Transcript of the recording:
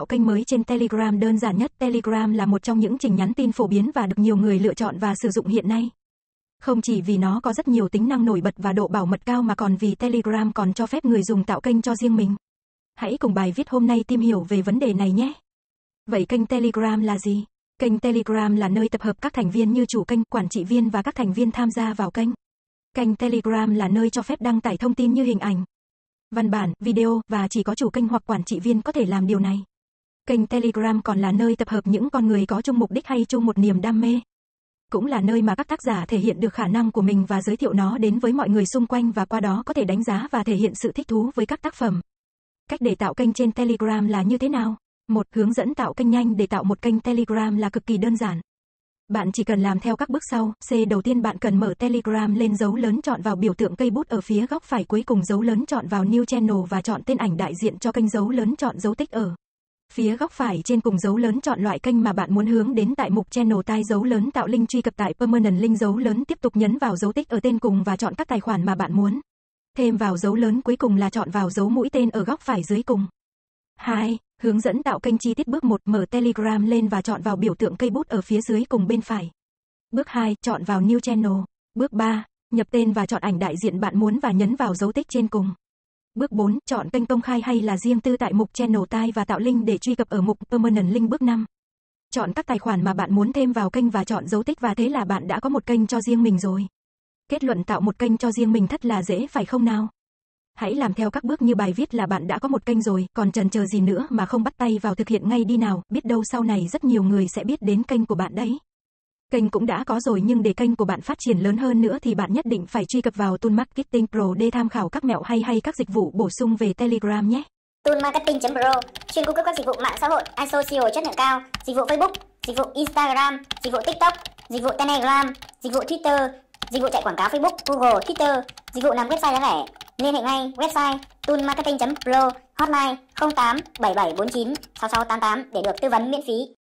tạo kênh mới trên Telegram đơn giản nhất. Telegram là một trong những trình nhắn tin phổ biến và được nhiều người lựa chọn và sử dụng hiện nay. Không chỉ vì nó có rất nhiều tính năng nổi bật và độ bảo mật cao mà còn vì Telegram còn cho phép người dùng tạo kênh cho riêng mình. Hãy cùng bài viết hôm nay tìm hiểu về vấn đề này nhé. Vậy kênh Telegram là gì? Kênh Telegram là nơi tập hợp các thành viên như chủ kênh, quản trị viên và các thành viên tham gia vào kênh. Kênh Telegram là nơi cho phép đăng tải thông tin như hình ảnh, văn bản, video và chỉ có chủ kênh hoặc quản trị viên có thể làm điều này. Kênh Telegram còn là nơi tập hợp những con người có chung mục đích hay chung một niềm đam mê. Cũng là nơi mà các tác giả thể hiện được khả năng của mình và giới thiệu nó đến với mọi người xung quanh và qua đó có thể đánh giá và thể hiện sự thích thú với các tác phẩm. Cách để tạo kênh trên Telegram là như thế nào? Một hướng dẫn tạo kênh nhanh để tạo một kênh Telegram là cực kỳ đơn giản. Bạn chỉ cần làm theo các bước sau. C. Đầu tiên bạn cần mở Telegram lên dấu lớn chọn vào biểu tượng cây bút ở phía góc phải cuối cùng dấu lớn chọn vào New Channel và chọn tên ảnh đại diện cho kênh dấu lớn chọn dấu tích ở Phía góc phải trên cùng dấu lớn chọn loại kênh mà bạn muốn hướng đến tại mục channel tai dấu lớn tạo link truy cập tại permanent link dấu lớn tiếp tục nhấn vào dấu tích ở tên cùng và chọn các tài khoản mà bạn muốn. Thêm vào dấu lớn cuối cùng là chọn vào dấu mũi tên ở góc phải dưới cùng. 2. Hướng dẫn tạo kênh chi tiết bước 1 mở Telegram lên và chọn vào biểu tượng cây bút ở phía dưới cùng bên phải. Bước 2, chọn vào New Channel. Bước 3, nhập tên và chọn ảnh đại diện bạn muốn và nhấn vào dấu tích trên cùng. Bước 4, chọn kênh công khai hay là riêng tư tại mục channel tai và tạo link để truy cập ở mục permanent link bước 5. Chọn các tài khoản mà bạn muốn thêm vào kênh và chọn dấu tích và thế là bạn đã có một kênh cho riêng mình rồi. Kết luận tạo một kênh cho riêng mình thật là dễ phải không nào? Hãy làm theo các bước như bài viết là bạn đã có một kênh rồi, còn chần chờ gì nữa mà không bắt tay vào thực hiện ngay đi nào, biết đâu sau này rất nhiều người sẽ biết đến kênh của bạn đấy. Kênh cũng đã có rồi nhưng để kênh của bạn phát triển lớn hơn nữa thì bạn nhất định phải truy cập vào Tool Marketing Pro để tham khảo các mẹo hay hay các dịch vụ bổ sung về Telegram nhé. Tool Marketing.pro chuyên cung cấp các dịch vụ mạng xã hội, asocial chất lượng cao, dịch vụ Facebook, dịch vụ Instagram, dịch vụ TikTok, dịch vụ Telegram, dịch vụ Twitter, dịch vụ chạy quảng cáo Facebook, Google, Twitter, dịch vụ làm website giá rẻ. Liên hệ ngay website toolmarketing.pro hotline 08 7749 6688 để được tư vấn miễn phí.